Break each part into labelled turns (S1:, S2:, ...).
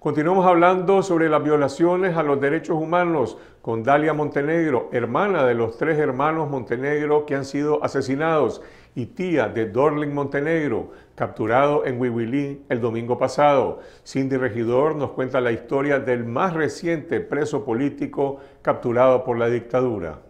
S1: Continuamos hablando sobre las violaciones a los derechos humanos con Dalia Montenegro, hermana de los tres hermanos Montenegro que han sido asesinados y tía de Dorling Montenegro, capturado en Huihuilín el domingo pasado. Cindy Regidor nos cuenta la historia del más reciente preso político capturado por
S2: la dictadura.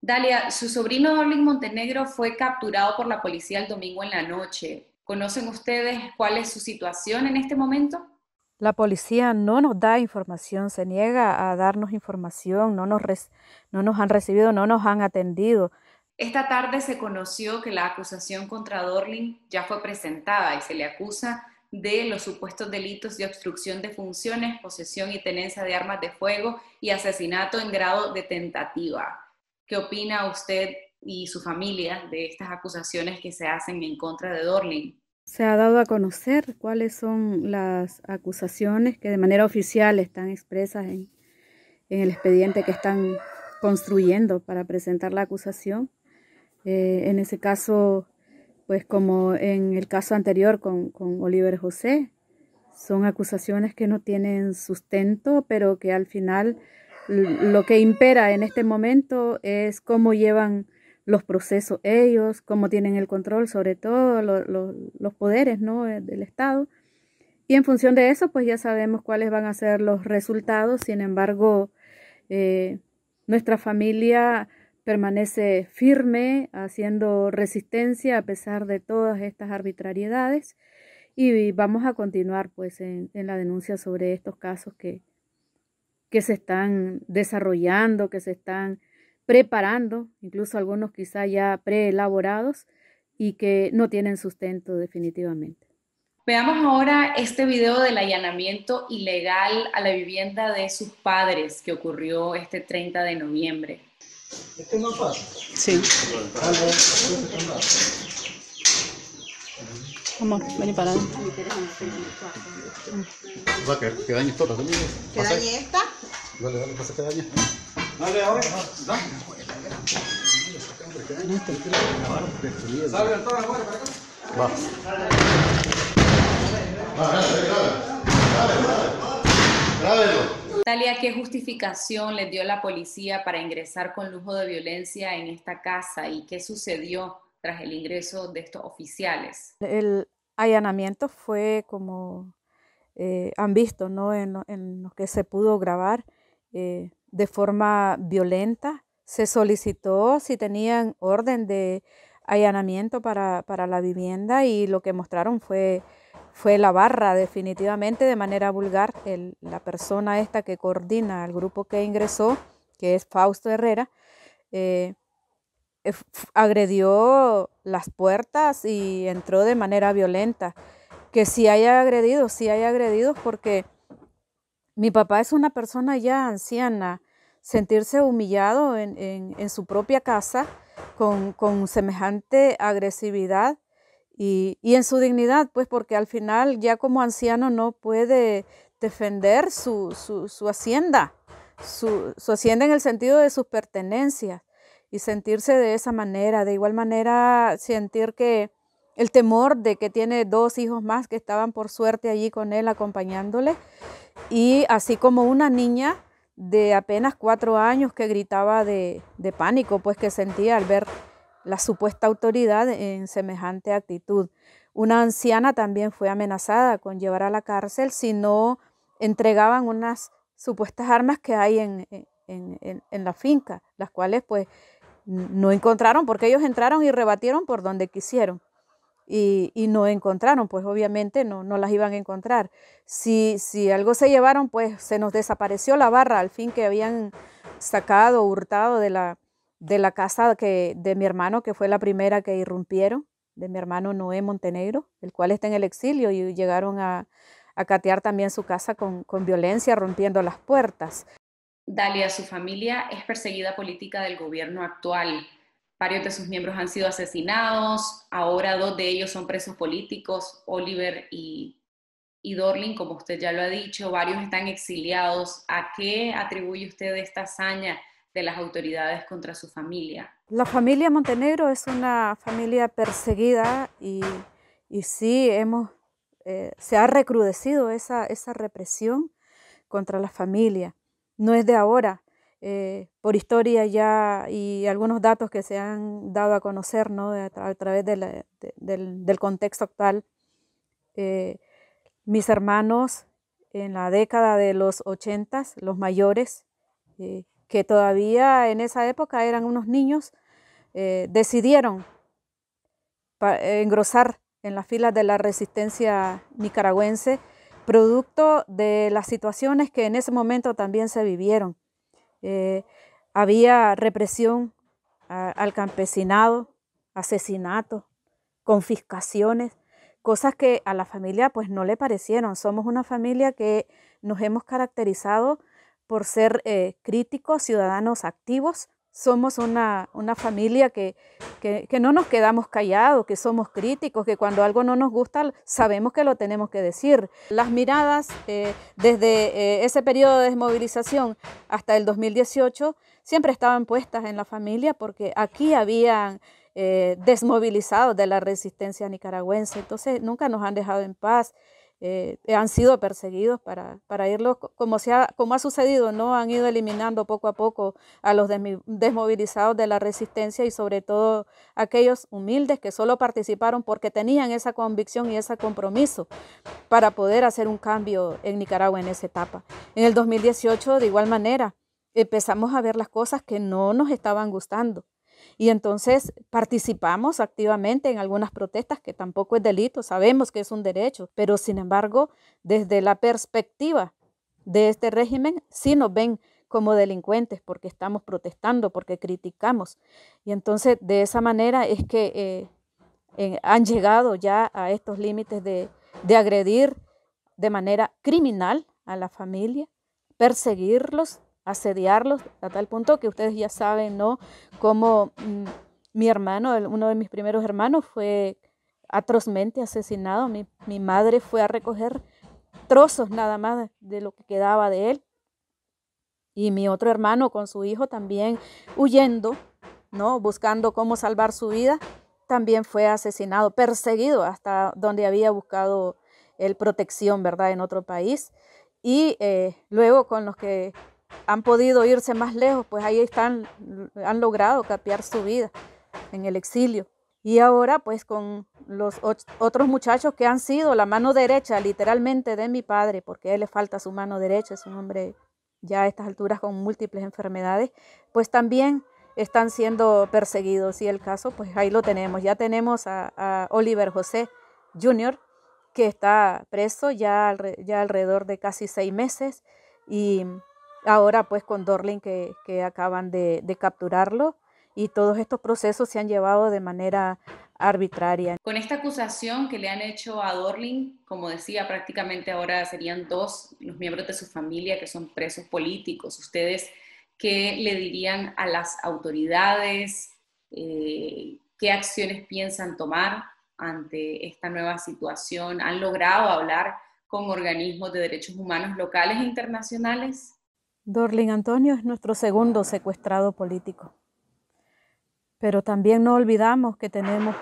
S2: Dalia, su sobrino Dorling Montenegro fue capturado por la policía el domingo en la noche. ¿Conocen ustedes cuál es su situación en este momento?
S1: La policía no nos da información, se niega a darnos información, no nos, han recibido, no nos han atendido.
S2: Esta tarde se conoció que la acusación contra Dorling ya fue presentada y se le acusa de los supuestos delitos de obstrucción de funciones, posesión y tenencia de armas de fuego y asesinato en grado de tentativa. ¿Qué opina usted y su familia de estas acusaciones que se hacen en contra de Dorling.
S1: Se ha dado a conocer cuáles son las acusaciones que de manera oficial están expresas en, el expediente que están construyendo para presentar la acusación. Eh, en ese caso, pues como en el caso anterior con, con Oliver José, son acusaciones que no tienen sustento, pero que al final lo que impera en este momento es cómo llevan los procesos ellos, cómo tienen el control sobre todo los poderes ¿no? Eh, del Estado. Y en función de eso, pues ya sabemos cuáles van a ser los resultados. Sin embargo, eh, nuestra familia permanece firme, haciendo resistencia a pesar de todas estas arbitrariedades. Y vamos a continuar pues en, la denuncia sobre estos casos que, que se están desarrollando, que se están preparando, incluso algunos quizá ya preelaborados y que no tienen sustento definitivamente.
S2: Veamos ahora este video del allanamiento ilegal a la vivienda de sus padres que ocurrió este 30 de noviembre. ¿Este no pasa? Sí. Vamos, vení para ¿Qué daño es todo? ¿Qué daño esta? Dale, dale, pasa que daño. Dale, ahora. Dale. Talia, ¿qué justificación le dio la policía para ingresar con lujo de violencia en esta casa y qué sucedió tras el ingreso de estos oficiales?
S1: El allanamiento fue como eh, han visto, ¿no? En lo, que se pudo grabar, eh, de forma violenta. Se solicitó si tenían orden de allanamiento para, la vivienda y lo que mostraron fue, fue la barra, definitivamente de manera vulgar. la persona esta que coordina al grupo que ingresó, que es Fausto Herrera, eh, eh, agredió las puertas y entró de manera violenta. Que si haya agredido, si haya agredido, porque mi papá es una persona ya anciana. Sentirse humillado en, su propia casa con, semejante agresividad y, en su dignidad, pues porque al final ya como anciano no puede defender su, hacienda, su, su hacienda en el sentido de sus pertenencias y sentirse de esa manera, de igual manera sentir que, el temor de que tiene dos hijos más que estaban por suerte allí con él acompañándole, y así como una niña de apenas cuatro años que gritaba de, pánico, pues que sentía al ver la supuesta autoridad en semejante actitud. Una anciana también fue amenazada con llevar a la cárcel si no entregaban unas supuestas armas que hay en, en, en la finca, las cuales pues no encontraron porque ellos entraron y rebatieron por donde quisieron y, no encontraron, pues obviamente no, no las iban a encontrar. Si, si algo se llevaron, pues se nos desapareció la barra al fin que habían sacado, hurtado de la, de la casa que, de mi hermano, que fue la primera que irrumpieron, de mi hermano Noé Montenegro, el cual está en el exilio y llegaron a, a catear también su casa con, con violencia, rompiendo las puertas.
S2: Dalia, su familia es perseguida política del gobierno actual varios de sus miembros han sido asesinados, ahora dos de ellos son presos políticos, Oliver y, Dorling, como usted ya lo ha dicho, varios están exiliados. ¿A qué atribuye usted esta hazaña de las autoridades contra su familia?
S1: La familia Montenegro es una familia perseguida y, sí, hemos, eh, se ha recrudecido esa represión contra la familia. No es de ahora. Eh, por historia ya y algunos datos que se han dado a conocer a, través del, contexto actual. Eh, mis hermanos en la década de los 80, los mayores, eh, que todavía en esa época eran unos niños, decidieron engrosar en las filas de la resistencia nicaragüense, producto de las situaciones que en ese momento también se vivieron. Eh, había represión al campesinado, asesinatos, confiscaciones, cosas que a la familia pues no le parecieron. Somos una familia que nos hemos caracterizado por ser eh, críticos, ciudadanos activos, somos una, familia que, no nos quedamos callados, que somos críticos, que cuando algo no nos gusta sabemos que lo tenemos que decir. Las miradas eh, desde eh, ese periodo de desmovilización hasta el 2018 siempre estaban puestas en la familia porque aquí habían eh, desmovilizados de la resistencia nicaragüense, entonces nunca nos han dejado en paz. Eh, eh, han sido perseguidos para, para irlos, como, se ha, como ha sucedido, ¿no? Han ido eliminando poco a poco a los desmovilizados de la resistencia y sobre todo aquellos humildes que solo participaron porque tenían esa convicción y ese compromiso para poder hacer un cambio en Nicaragua en esa etapa. En el 2018, de igual manera, empezamos a ver las cosas que no nos estaban gustando. Y entonces participamos activamente en algunas protestas, que tampoco es delito, sabemos que es un derecho, pero sin embargo, desde la perspectiva de este régimen, sí nos ven como delincuentes porque estamos protestando, porque criticamos. Y entonces de esa manera es que eh, han llegado ya a estos límites de, de agredir de manera criminal a la familia, perseguirlos asediarlos a tal punto que ustedes ya saben, ¿no? Como mm, mi hermano, uno de mis primeros hermanos, fue atrozmente asesinado. Mi, mi madre fue a recoger trozos nada más de lo que quedaba de él. Y mi otro hermano con su hijo también huyendo, ¿no? Buscando cómo salvar su vida, también fue asesinado, perseguido hasta donde había buscado el protección, ¿verdad? En otro país. Y eh, luego con los que han podido irse más lejos, pues ahí están, han logrado capear su vida en el exilio. Y ahora pues con los otros muchachos que han sido la mano derecha literalmente de mi padre, porque a él le falta su mano derecha, es un hombre ya a estas alturas con múltiples enfermedades, pues también están siendo perseguidos. Y el caso, pues ahí lo tenemos. Ya tenemos a, Oliver José Jr., que está preso ya, ya alrededor de casi seis meses. Y ahora pues con Dorling que, que acaban de, de, capturarlo y todos estos procesos se han llevado de manera arbitraria.
S2: Con esta acusación que le han hecho a Dorling, como decía, prácticamente ahora serían dos los miembros de su familia que son presos políticos. ¿Ustedes qué le dirían a las autoridades? Eh, ¿Qué acciones piensan tomar ante esta nueva situación? ¿Han logrado hablar con organismos de derechos humanos locales e internacionales? Dorling
S1: Antonio es nuestro segundo secuestrado político. Pero también no olvidamos que tenemos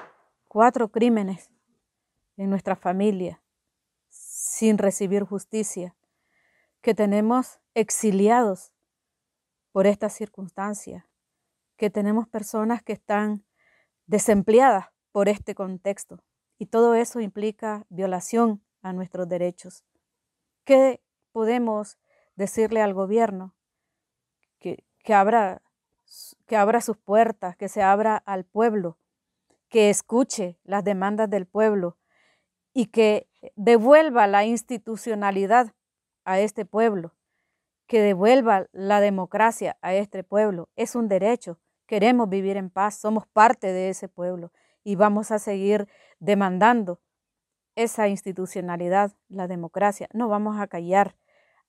S1: cuatro crímenes en nuestra familia sin recibir justicia, que tenemos exiliados por esta circunstancia, que tenemos personas que están desempleadas por este contexto. Y todo eso implica violación a nuestros derechos. ¿Qué podemos decirle al gobierno que, que, abra, que abra sus puertas, que se abra al pueblo, que escuche las demandas del pueblo y que devuelva la institucionalidad a este pueblo, que devuelva la democracia a este pueblo. Es un derecho. Queremos vivir en paz, somos parte de ese pueblo y vamos a seguir demandando esa institucionalidad, la democracia. No vamos a callar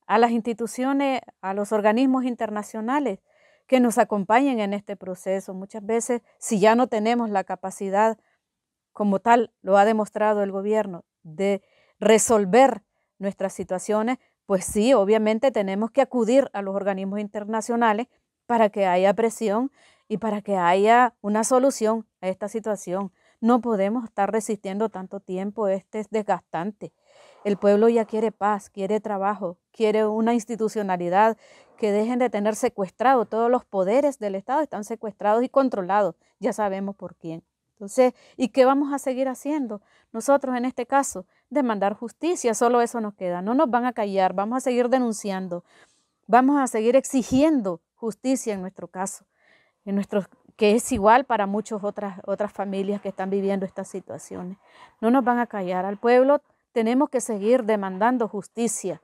S1: a las instituciones, a los organismos internacionales que nos acompañen en este proceso. Muchas veces, si ya no tenemos la capacidad, como tal lo ha demostrado el gobierno, de resolver nuestras situaciones, pues sí, obviamente tenemos que acudir a los organismos internacionales para que haya presión y para que haya una solución a esta situación. No podemos estar resistiendo tanto tiempo, este es desgastante. El pueblo ya quiere paz, quiere trabajo, quiere una institucionalidad que dejen de tener secuestrados. Todos los poderes del Estado están secuestrados y controlados. Ya sabemos por quién. Entonces, ¿y qué vamos a seguir haciendo? Nosotros en este caso, demandar justicia, solo eso nos queda. No nos van a callar, vamos a seguir denunciando, vamos a seguir exigiendo justicia en nuestro caso, en nuestro que es igual para muchas otras, otras familias que están viviendo estas situaciones. No nos van a callar al pueblo tenemos que seguir demandando justicia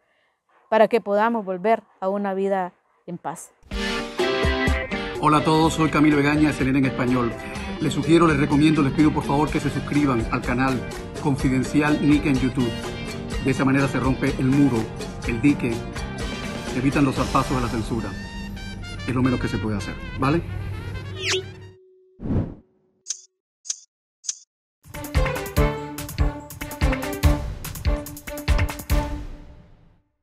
S1: para que podamos volver a una vida en paz.
S2: Hola a todos, soy Camilo Egaña, Selena en Español. Les sugiero, les recomiendo, les pido por favor que se suscriban al canal Confidencial Nick en YouTube. De esa manera se rompe el muro, el dique, evitan los zarpazos de la censura. Es lo menos que se puede hacer, ¿vale?